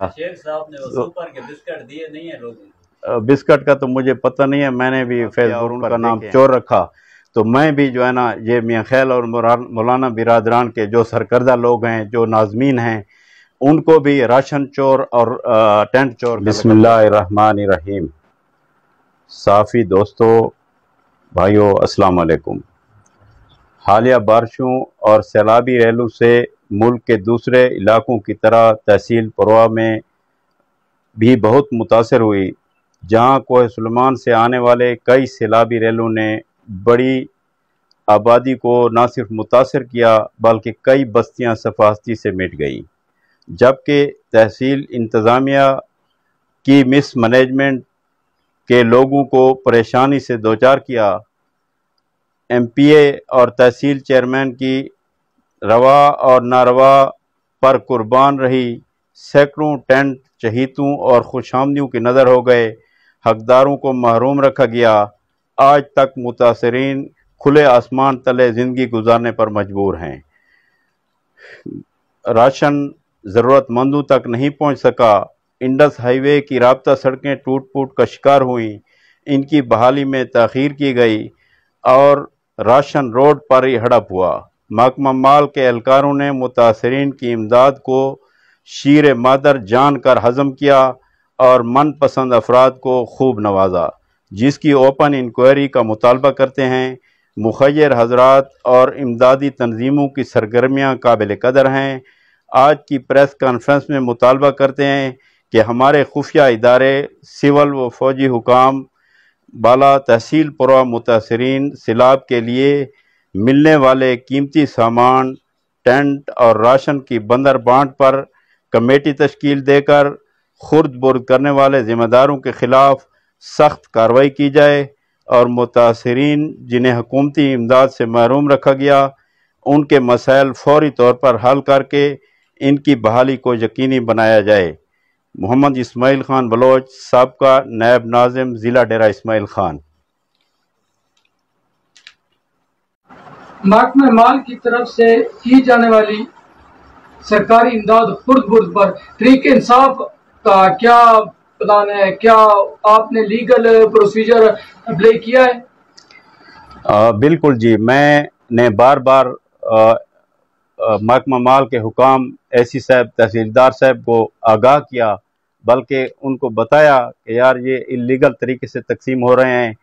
हाँ। तो- बिस्कट का तो मुझे पता नहीं है मैंने भी फेसबुक का नाम चोर रखा तो मैं भी जो है ना ये मियाँ खैल और मौलाना बिरादरान के जो सरकर्दा लोग हैं जो नाजमीन हैं उनको भी राशन चोर और टेंट चोर बिसमीम साफ़ी दोस्तों भाइयों अस्सलाम वालेकुम हालिया बारिशों और सैलाबी रैलू से मुल्क के दूसरे इलाकों की तरह तहसील परवा में भी बहुत मुतासर हुई जहां कोह सलमान से आने वाले कई सैलाबी रेलों ने बड़ी आबादी को न सिर्फ मुतासर किया बल्कि कई बस्तियां सफास्ती से मिट गईं जबकि तहसील इंतज़ामिया की मिस मैनेजमेंट के लोगों को परेशानी से दोचार किया एमपीए और तहसील चेयरमैन की रवा और नारवा पर कुर्बान रही सैकड़ों टेंट चहीतों और खुशामदियों की नज़र हो गए हकदारों को महरूम रखा गया आज तक मुतासरीन खुले आसमान तले ज़िंदगी गुजारने पर मजबूर हैं राशन ज़रूरतमंदों तक नहीं पहुँच सका इंडस हाईवे की रबता सड़कें टूट फूट का शिकार हुई इनकी बहाली में तखीर की गई और राशन रोड पर ही हड़प हुआ महकमा माल के एहलकारों ने मुतासरीन की इमदाद को शीर मदर जान कर हज़म किया और मनपसंद अफराद को खूब नवाजा जिसकी ओपन इंक्वायरी का मुतालबा करते हैं मुखर हजरात और इमदादी तनजीमों की सरगर्मियाँ काबिल कदर हैं आज की प्रेस कॉन्फ्रेंस में मुतालबा करते हैं कि हमारे खुफिया इदारे सिविल व फौजी हुकाम बाला तहसील पुरा मुतासरीन सिलाब के लिए मिलने वाले कीमती सामान टेंट और राशन की बंदर बांट पर कमेटी तश्कील देकर खुर्द बुर्द करने वाले ज़िम्मेदारों के ख़िलाफ़ सख्त कार्रवाई की जाए और मुतासरीन जिन्हें हकूमती इमदाद से महरूम रखा गया उनके मसाइल फौरी तौर पर हल करके इनकी बहाली को यकीनी बनाया जाए मोहम्मद इसमाइल खान बलोच सबका नायब नाजिम ज़िला डेरा इसमाइल खान महकमे माल की तरफ से की जाने वाली सरकारी इमदाद खुर्द बुर्द पर तरीक इंसाफ का क्या प्लान है क्या आपने लीगल प्रोसीजर अप्ले किया है आ, बिल्कुल जी मैंने बार बार महकमा माल के हुकाम ऐसी साहब तहसीलदार साहब को आगाह किया बल्कि उनको बताया कि यार ये इलीगल तरीके से तकसीम हो रहे हैं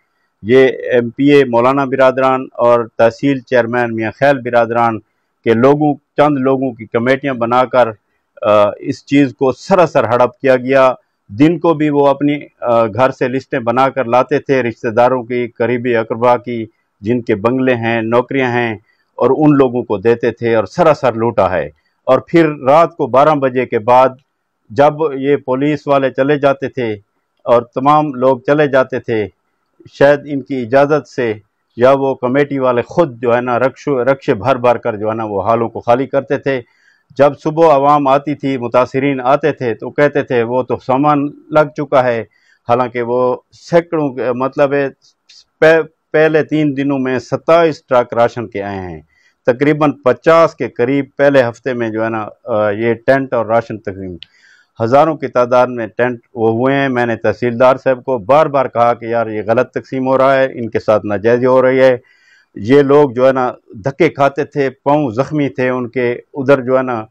ये एम पी ए मौलाना बिरादरान और तहसील चेयरमैन मियाँ ख्याल बिरादरान के लोगों चंद लोगों की कमेटियाँ बनाकर इस चीज़ को सरासर हड़प किया गया दिन को भी वो अपनी घर से लिस्टें बनाकर लाते थे रिश्तेदारों की करीबी अकरबा की जिनके बंगले हैं नौकरियां हैं और उन लोगों को देते थे और सरासर लूटा है और फिर रात को 12 बजे के बाद जब ये पुलिस वाले चले जाते थे और तमाम लोग चले जाते थे शायद इनकी इजाज़त से या वो कमेटी वाले ख़ुद जो है ना रक्ष रक्श भर भर कर जो है ना वो हालों को खाली करते थे जब सुबह आवाम आती थी मुतासरीन आते थे तो कहते थे वो तो सामान लग चुका है हालांकि वो सैकड़ों मतलब पह, पहले तीन दिनों में सत्ताईस ट्रक राशन के आए हैं तकरीबन पचास के करीब पहले हफ्ते में जो है ना ये टेंट और राशन तकरीबन हज़ारों की तादाद में टेंट वो हुए हैं मैंने तहसीलदार साहब को बार बार कहा कि यार ये गलत तकसीम हो रहा है इनके साथ नाजायज़ी हो रही है ये लोग जो है ना धक्के खाते थे पाँव ज़ख्मी थे उनके उधर जो है ना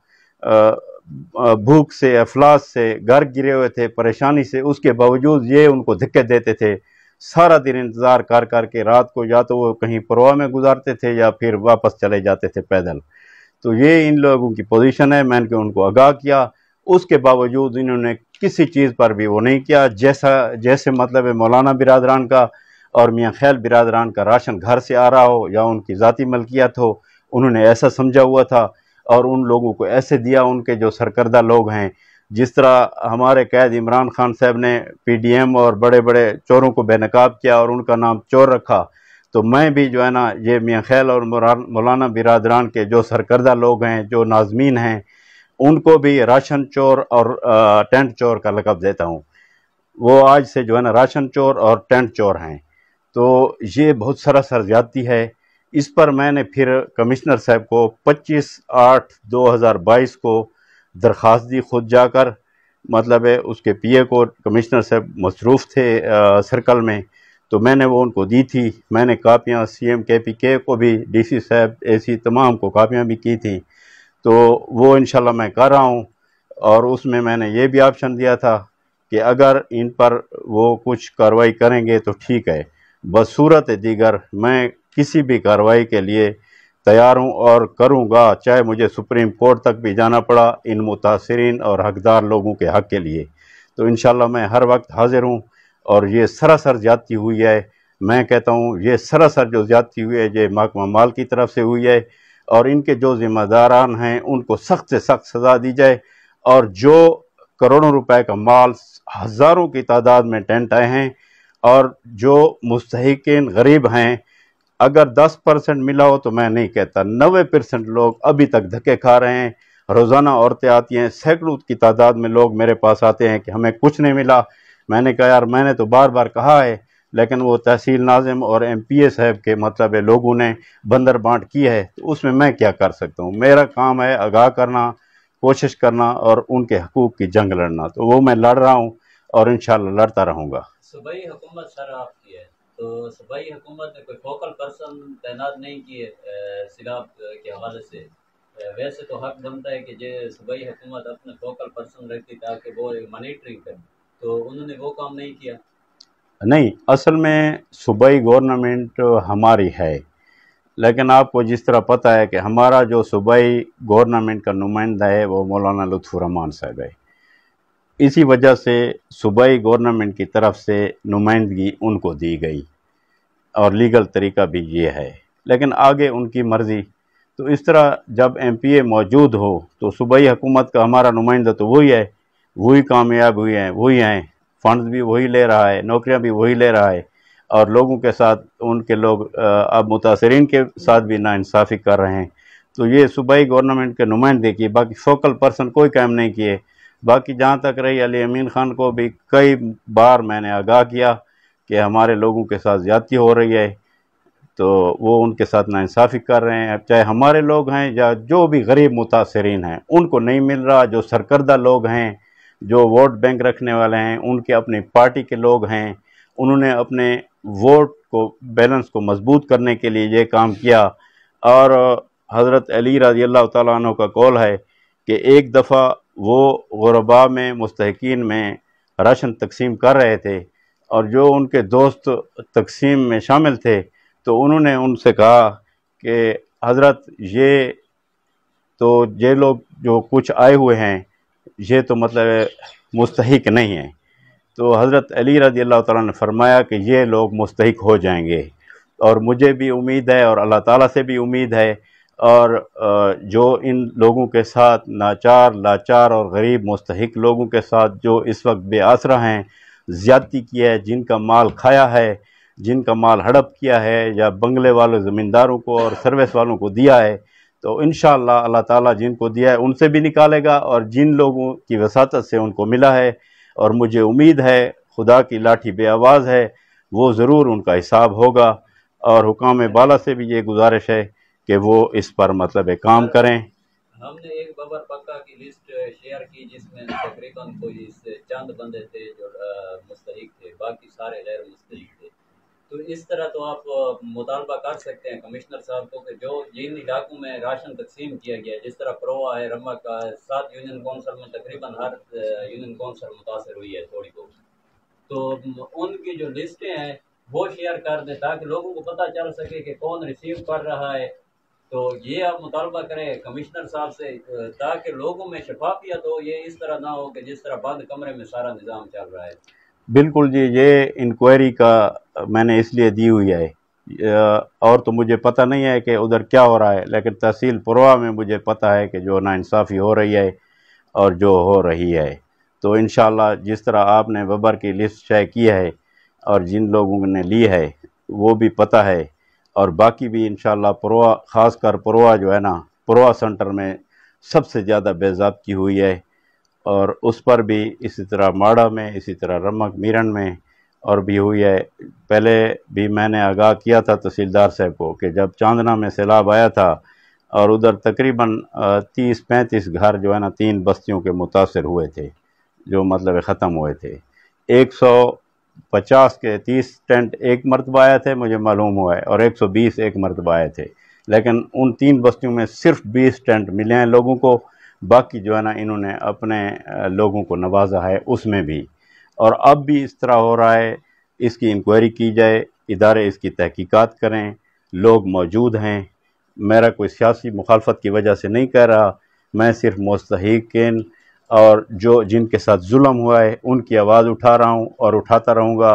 भूख से अफलास से घर गिरे हुए थे परेशानी से उसके बावजूद ये उनको धक्के देते थे सारा दिन इंतज़ार कर कर के रात को या तो वो कहीं परवाह में गुजारते थे या फिर वापस चले जाते थे पैदल तो ये इन लोगों की पोजीशन है मैंने उनको आगाह किया उसके बावजूद इन्होंने किसी चीज़ पर भी वो नहीं किया जैसा जैसे मतलब है मौलाना बिरादरान का और मियाँ ख्याल बिरादरान का राशन घर से आ रहा हो या उनकी ज़ाती मलकियत हो उन्होंने ऐसा समझा हुआ था और उन लोगों को ऐसे दिया उनके जो सरकर्दा लोग हैं जिस तरह हमारे कैद इमरान खान साहब ने एम और बड़े बड़े चोरों को बेनकाब किया और उनका नाम चोर रखा तो मैं भी जो है ना ये मियाँ ख्याल और मौलाना बिरादरान के जो सरकर्दा लोग हैं जो नाजमीन हैं उनको भी राशन चोर और टेंट चोर का लकब देता हूँ वो आज से जो है ना राशन चोर और टेंट चोर हैं तो ये बहुत सरासर जाती है इस पर मैंने फिर कमिश्नर साहब को 25 आठ 2022 को दरख्वास्त दी खुद जाकर मतलब है उसके पीए को कमिश्नर साहब मसरूफ़ थे आ, सर्कल में तो मैंने वो उनको दी थी मैंने कापियाँ सी एम के पी के को भी डी सी साहब ए सी तमाम को कापियाँ भी की थी तो वो इन मैं कर रहा हूँ और उसमें मैंने ये भी ऑप्शन दिया था कि अगर इन पर वो कुछ कार्रवाई करेंगे तो ठीक है बसूरत दीगर मैं किसी भी कार्रवाई के लिए तैयार हूँ और करूँगा चाहे मुझे सुप्रीम कोर्ट तक भी जाना पड़ा इन मुतासरीन और हकदार लोगों के हक़ के लिए तो इन मैं हर वक्त हाजिर हूँ और ये सरासर ज्यादती हुई है मैं कहता हूँ ये सरासर जो ज्यादती हुई है ये महकमा माल की तरफ से हुई है और इनके जो ज़िम्मेदारान हैं उनको सख्त से सख्त सज़ा दी जाए और जो करोड़ों रुपए का माल हज़ारों की तादाद में टेंट आए हैं और जो मुस्तकिन गरीब हैं अगर 10 परसेंट मिला हो तो मैं नहीं कहता 90 परसेंट लोग अभी तक धक्के खा रहे हैं रोज़ाना औरतें आती हैं सैकड़ों की तादाद में लोग मेरे पास आते हैं कि हमें कुछ नहीं मिला मैंने कहा यार मैंने तो बार बार कहा है लेकिन वो तहसील नाजिम और एम पी ए साहब के मतलब है लोगों ने बंदर बांट की है तो उसमें मैं क्या कर सकता हूँ मेरा काम है आगाह करना कोशिश करना और उनके हकूक़ की जंग लड़ना तो वो मैं लड़ रहा हूँ और इन लड़ता रहूँगा सर आपकी है तो सूबाई तैनात नहीं किए सिलाब के हवाले से वैसे तो हक बनता है कि जो सूबाई हुकूमत अपने फोकल पर्सन रखती ताकि वो मॉनिटरिंग करें तो उन्होंने वो काम नहीं किया नहीं असल में सूबाई गवर्नमेंट हमारी है लेकिन आपको जिस तरह पता है कि हमारा जो सूबाई गवर्नमेंट का नुमाइंदा है वो मौलाना लुत्फुररहमान साहब है इसी वजह से सूबाई गवर्नमेंट की तरफ से नुमाइंदगी उनको दी गई और लीगल तरीका भी ये है लेकिन आगे उनकी मर्ज़ी तो इस तरह जब एम पी ए मौजूद हो तो सूबाई हुकूमत का हमारा नुमाइंदा तो वही है वही कामयाब हुए हैं वही हैं फंड्स भी वही ले रहा है नौकरियां भी वही ले रहा है और लोगों के साथ उनके लोग अब मुतासरीन के साथ भी नाानसाफ़ी कर रहे हैं तो ये सूबाई गवर्नमेंट के नुमाइंदे किए बाकी फोकल पर्सन कोई काम नहीं किए बाकी जहाँ तक रही अली अमीन ख़ान को भी कई बार मैंने आगाह किया कि हमारे लोगों के साथ ज़्यादती हो रही है तो वो उनके साथ नाानसाफ़ी कर रहे हैं अब चाहे हमारे लोग हैं या जो भी गरीब मुतासरीन हैं उनको नहीं मिल रहा जो सरकर्दा लोग हैं जो वोट बैंक रखने वाले हैं उनके अपनी पार्टी के लोग हैं उन्होंने अपने वोट को बैलेंस को मजबूत करने के लिए ये काम किया और हज़रत अली रजी अल्लाह तु का कौल है कि एक दफ़ा वो गुरबा में मुस्तकिन में राशन तकसीम कर रहे थे और जो उनके दोस्त तकसीम में शामिल थे तो उन्होंने उनसे कहा कि हज़रत ये तो ये लोग जो कुछ आए हुए हैं ये तो मतलब मुस्तक नहीं है तो हज़रत अली रजी अल्लाह ताला ने फरमाया कि ये लोग मुस्तक हो जाएंगे और मुझे भी उम्मीद है और अल्लाह ताला से भी उम्मीद है और जो इन लोगों के साथ नाचार लाचार और गरीब मुस्तक लोगों के साथ जो इस वक्त बेआसरा हैं ज़्यादती किया है जिनका माल खाया है जिनका माल हड़प किया है या बंगले वालों ज़मींदारों को और सर्विस वालों को दिया है तो इन अल्लाह ताला जिनको दिया है उनसे भी निकालेगा और जिन लोगों की वसात से उनको मिला है और मुझे उम्मीद है खुदा की लाठी बे आवाज़ है वो ज़रूर उनका हिसाब होगा और हुकाम बाला से भी ये गुजारिश है कि वो इस पर मतलब काम करें हमने एक बबर पक्का की लिस्ट शेयर की जिसमें तकरीबन कोई चंद बंदे थे जो मुस्तक थे बाकी सारे गैर मुस्तक तो इस तरह तो आप मुतालबा कर सकते हैं कमिश्नर साहब को कि जो जिन इलाकों में राशन तकसीम किया गया है जिस तरह प्रोवा है रमक का सात यूनियन काउंसिल में तकरीबन हर यूनियन काउंसिल मुतासर हुई है थोड़ी बहुत तो उनकी जो लिस्टें हैं वो शेयर कर दें ताकि लोगों को पता चल सके कि कौन रिसीव कर रहा है तो ये आप मुतालबा करें कमिश्नर साहब से ताकि लोगों में शफाफियत हो ये इस तरह ना हो कि जिस तरह बंद कमरे में सारा निज़ाम चल रहा है बिल्कुल जी ये इंक्वायरी का मैंने इसलिए दी हुई है और तो मुझे पता नहीं है कि उधर क्या हो रहा है लेकिन तहसील पुरवा में मुझे पता है कि जो नाइंसाफ़ी हो रही है और जो हो रही है तो इन जिस तरह आपने वबर की लिस्ट तय की है और जिन लोगों ने ली है वो भी पता है और बाकी भी इन पुरवा ख़ास कर पुरवा जो है ना पुरवा सेंटर में सबसे ज़्यादा बेजाबती हुई है और उस पर भी इसी तरह माड़ा में इसी तरह रमक मीरन में और भी हुई है पहले भी मैंने आगाह किया था तहसीलदार साहब को कि जब चांदना में सैलाब आया था और उधर तकरीबन तीस पैंतीस घर जो है ना तीन बस्तियों के मुतासर हुए थे जो मतलब ख़त्म हुए थे एक सौ पचास के तीस टेंट एक मरतबा आए थे मुझे मालूम हुआ है और एक सौ बीस एक मरतबा आए थे लेकिन उन तीन बस्तियों में सिर्फ बीस टेंट मिले हैं लोगों को बाकी जो है ना इन्होंने अपने लोगों को नवाजा है उसमें भी और अब भी इस तरह हो रहा है इसकी इंक्वायरी की जाए इदारे इसकी तहकीकात करें लोग मौजूद हैं मेरा कोई सियासी मुखालफत की वजह से नहीं कह रहा मैं सिर्फ मुस्तकिन और जो जिनके साथ जुल्म हुआ है उनकी आवाज़ उठा रहा हूँ और उठाता रहूँगा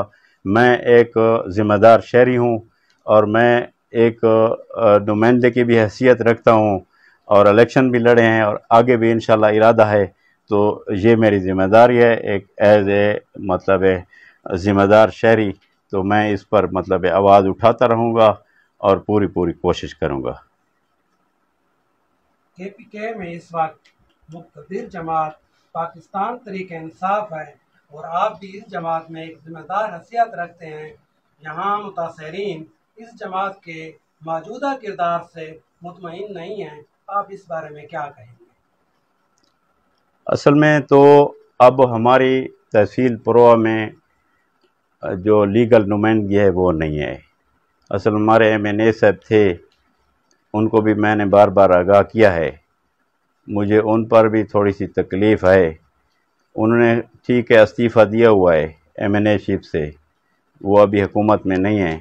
मैं एक ज़िम्मेदार शहरी हूँ और मैं एक नुमाइंदे की भी हैसियत रखता हूँ और इलेक्शन भी लड़े हैं और आगे भी इन इरादा है तो ये मेरी ज़िम्मेदारी है एक एज ए मतलब ज़िम्मेदार शहरी तो मैं इस पर मतलब आवाज़ उठाता रहूँगा और पूरी पूरी कोशिश करूँगा के पी के में इस वक्त मुख्तर जमात पाकिस्तान तरीके इंसाफ है और आप भी इस जमात में एक जिम्मेदार हसीियत रखते हैं यहाँ मुतासरीन इस जमात के मौजूदा किरदार से मुतमिन नहीं हैं आप इस बारे में क्या कहेंगे असल में तो अब हमारी तहसील पुरवा में जो लीगल नुमाइंदगी है वो नहीं है असल हमारे एम एन ए साहब थे उनको भी मैंने बार बार आगाह किया है मुझे उन पर भी थोड़ी सी तकलीफ़ है उन्होंने ठीक है इस्तीफ़ा दिया हुआ है एम एन ए शिप से वो अभी हुकूमत में नहीं है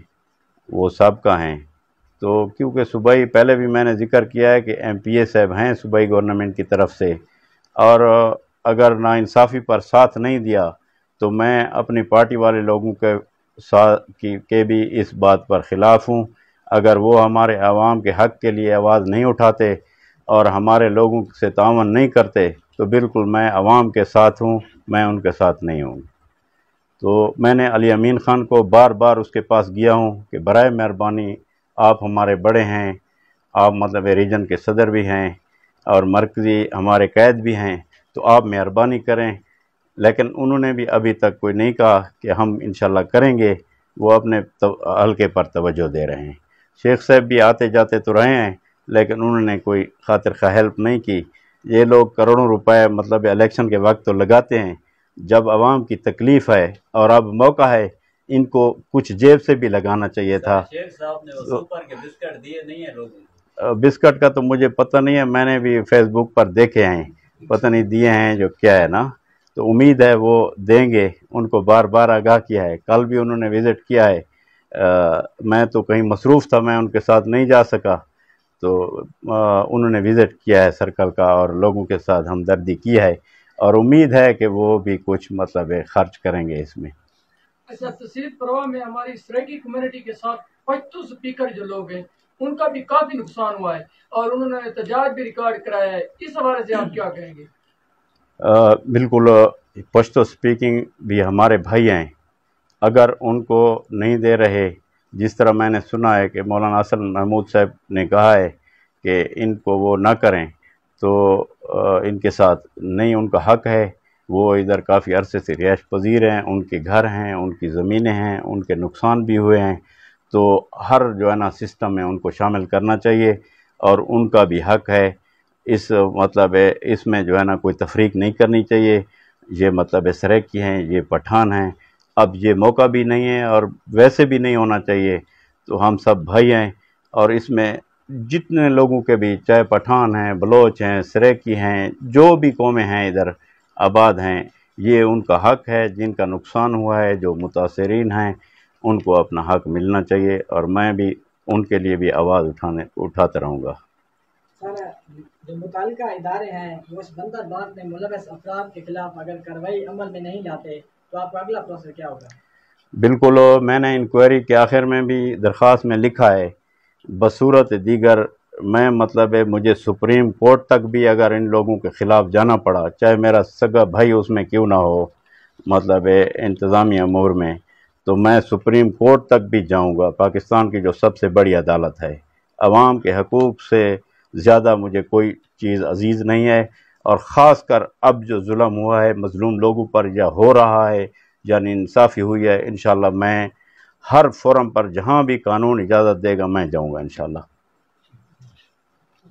वो सबका हैं तो क्योंकि सूबाई पहले भी मैंने जिक्र किया है कि एम पी ए साहब हैं सूबाई गवर्नमेंट की तरफ से और अगर नासाफ़ी पर साथ नहीं दिया तो मैं अपनी पार्टी वाले लोगों के साथ की के भी इस बात पर ख़िलाफ़ हूँ अगर वो हमारे आवाम के हक़ के लिए आवाज़ नहीं उठाते और हमारे लोगों से तावन नहीं करते तो बिल्कुल मैं आवाम के साथ हूँ मैं उनके साथ नहीं हूँ तो मैंने अली अमीन ख़ान को बार बार उसके पास गया हूँ कि बर मेहरबानी आप हमारे बड़े हैं आप मतलब रीजन के सदर भी हैं और मरकज़ी हमारे कैद भी हैं तो आप मेहरबानी करें लेकिन उन्होंने भी अभी तक कोई नहीं कहा कि हम इन करेंगे वो अपने हल्के पर तोज्जो दे रहे हैं शेख साहब भी आते जाते तो रहे हैं लेकिन उन्होंने कोई खातिर खा हेल्प नहीं की ये लोग करोड़ों रुपए मतलब इलेक्शन के वक्त तो लगाते हैं जब आवाम की तकलीफ़ है और अब मौका है इनको कुछ जेब से भी लगाना चाहिए था तो- बिस्कट का तो मुझे पता नहीं है मैंने भी फेसबुक पर देखे हैं पता नहीं दिए हैं जो क्या है ना तो उम्मीद है वो देंगे उनको बार बार आगाह किया है कल भी उन्होंने विज़िट किया है आ, मैं तो कहीं मसरूफ़ था मैं उनके साथ नहीं जा सका तो आ, उन्होंने विज़िट किया है सर्कल का और लोगों के साथ हमदर्दी की है और उम्मीद है कि वो भी कुछ मतलब खर्च करेंगे इसमें अच्छा तशरीफ तो करवा में हमारी सरेकी कम्युनिटी के साथ पचतू स्पीकर जो लोग हैं उनका भी काफी नुकसान हुआ है और उन्होंने एहतजाज भी रिकॉर्ड कराया है इस हवाले से आप क्या कहेंगे बिल्कुल पश्तो स्पीकिंग भी हमारे भाई हैं अगर उनको नहीं दे रहे जिस तरह मैंने सुना है कि मौलाना असल महमूद साहब ने कहा है कि इनको वो ना करें तो इनके साथ नहीं उनका हक है वो इधर काफ़ी अरसे से रिहाइश पजीर हैं उनके घर हैं उनकी ज़मीनें हैं उनके नुकसान भी हुए हैं तो हर जो है ना सिस्टम में उनको शामिल करना चाहिए और उनका भी हक है इस मतलब है इसमें जो है ना कोई तफरीक नहीं करनी चाहिए ये मतलब है सरेकी हैं ये पठान हैं अब ये मौका भी नहीं है और वैसे भी नहीं होना चाहिए तो हम सब भाई हैं और इसमें जितने लोगों के भी चाहे पठान हैं बलोच हैं सरेकी हैं जो भी कौमें हैं इधर आबाद हैं ये उनका हक है जिनका नुकसान हुआ है जो मुतासरीन हैं उनको अपना हक मिलना चाहिए और मैं भी उनके लिए भी आवाज़ उठाने उठाता रहूँगा जो मुतल इदारे हैं वो इस में मुलवस अफराद के खिलाफ अगर कार्रवाई अमल में नहीं लाते तो आपका अगला प्रोसेस क्या होगा बिल्कुल मैंने इंक्वायरी के आखिर में भी दरख्वास्त में लिखा है बसूरत दीगर मैं मतलब है मुझे सुप्रीम कोर्ट तक भी अगर इन लोगों के ख़िलाफ़ जाना पड़ा चाहे मेरा सगा भाई उसमें क्यों ना हो मतलब है इंतज़ामी अमूर में तो मैं सुप्रीम कोर्ट तक भी जाऊंगा पाकिस्तान की जो सबसे बड़ी अदालत है अवाम के हकूक़ से ज़्यादा मुझे कोई चीज़ अजीज़ नहीं है और ख़ास कर अब जो म हुआ है मज़लूम लोगों पर या हो रहा है यानी इंसाफ़ी हुई है इन मैं हर फोरम पर जहाँ भी कानून इजाज़त देगा मैं जाऊँगा इन शाला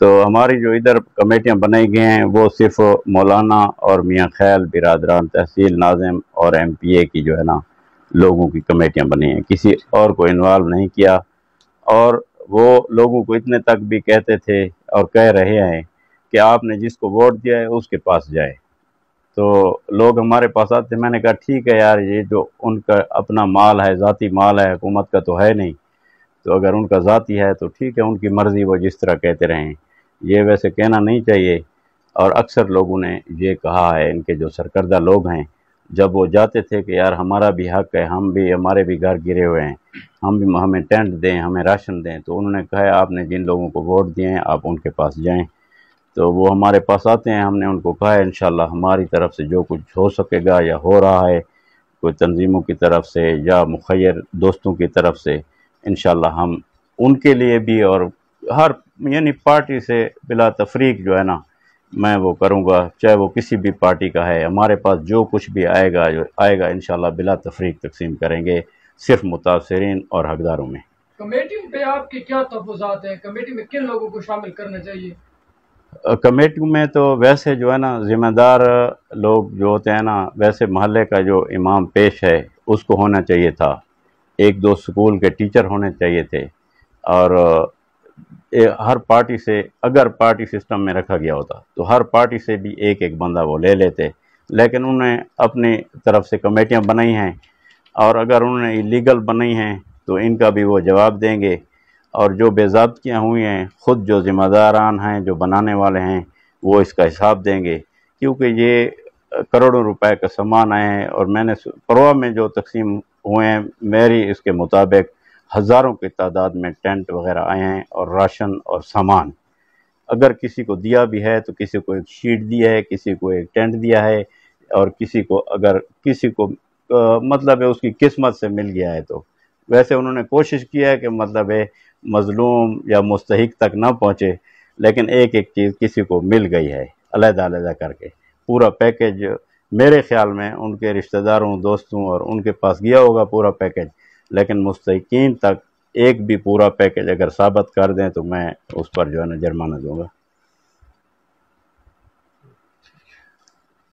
तो हमारी जो इधर कमेटियाँ बनाई गई हैं वो सिर्फ मौलाना और मियाँ खैल बिरादरान तहसील नाजिम और एम पी ए की जो है ना लोगों की कमेटियाँ बनी हैं किसी और को इन्वॉल्व नहीं किया और वो लोगों को इतने तक भी कहते थे और कह रहे हैं कि आपने जिसको वोट दिया है उसके पास जाए तो लोग हमारे पास आते मैंने कहा ठीक है यार ये जो उनका अपना माल है ज़ाती माल है हुकूमत का तो है नहीं तो अगर उनका ज़ाती है तो ठीक है उनकी मर्ज़ी वो जिस तरह कहते रहें ये वैसे कहना नहीं चाहिए और अक्सर लोगों ने ये कहा है इनके जो सरकर्दा लोग हैं जब वो जाते थे कि यार हमारा भी हक है हम भी हमारे भी घर गिरे हुए हैं हम भी हमें टेंट दें हमें राशन दें तो उन्होंने कहा है आपने जिन लोगों को वोट दिए हैं आप उनके पास जाएं तो वो हमारे पास आते हैं हमने उनको कहा है इन हमारी तरफ से जो कुछ हो सकेगा या हो रहा है कोई तंजीमों की तरफ से या मुखर दोस्तों की तरफ से इन हम उनके लिए भी और हर यानी पार्टी से बिला तफरीक जो है ना मैं वो करूँगा चाहे वो किसी भी पार्टी का है हमारे पास जो कुछ भी आएगा जो आएगा इन बिला तफरीक तकसीम करेंगे सिर्फ मुतासरीन और हकदारों में कमेटी पे आपके क्या तफजात हैं कमेटी में किन लोगों को शामिल करना चाहिए कमेटी में तो वैसे जो है ना ज़िम्मेदार लोग जो होते हैं ना वैसे महल्ले का जो इमाम पेश है उसको होना चाहिए था एक दो स्कूल के टीचर होने चाहिए थे और हर पार्टी से अगर पार्टी सिस्टम में रखा गया होता तो हर पार्टी से भी एक एक बंदा वो ले लेते लेकिन उन्होंने अपनी तरफ से कमेटियां बनाई हैं और अगर उन्होंने इलीगल बनाई हैं तो इनका भी वो जवाब देंगे और जो बेजाबतियाँ हुई हैं ख़ुद जो ज़िम्मेदारान हैं जो बनाने वाले हैं वो इसका हिसाब देंगे क्योंकि ये करोड़ों रुपए का सामान आए हैं और मैंने परवा में जो तकसीम हुए हैं मेरी इसके मुताबिक हज़ारों की तादाद में टेंट वगैरह आए हैं और राशन और सामान अगर किसी को दिया भी है तो किसी को एक शीट दिया है किसी को एक टेंट दिया है और किसी को अगर किसी को आ, मतलब है उसकी किस्मत से मिल गया है तो वैसे उन्होंने कोशिश किया है कि मतलब है मजलूम या मुस्तक तक ना पहुँचे लेकिन एक एक चीज़ किसी को मिल गई है अलहदादा करके पूरा पैकेज मेरे ख्याल में उनके रिश्तेदारों दोस्तों और उनके पास गया होगा पूरा पैकेज लेकिन मुस्तकिन तक एक भी पूरा पैकेज अगर साबित कर दें तो मैं उस पर जो है ना जुर्माना दूंगा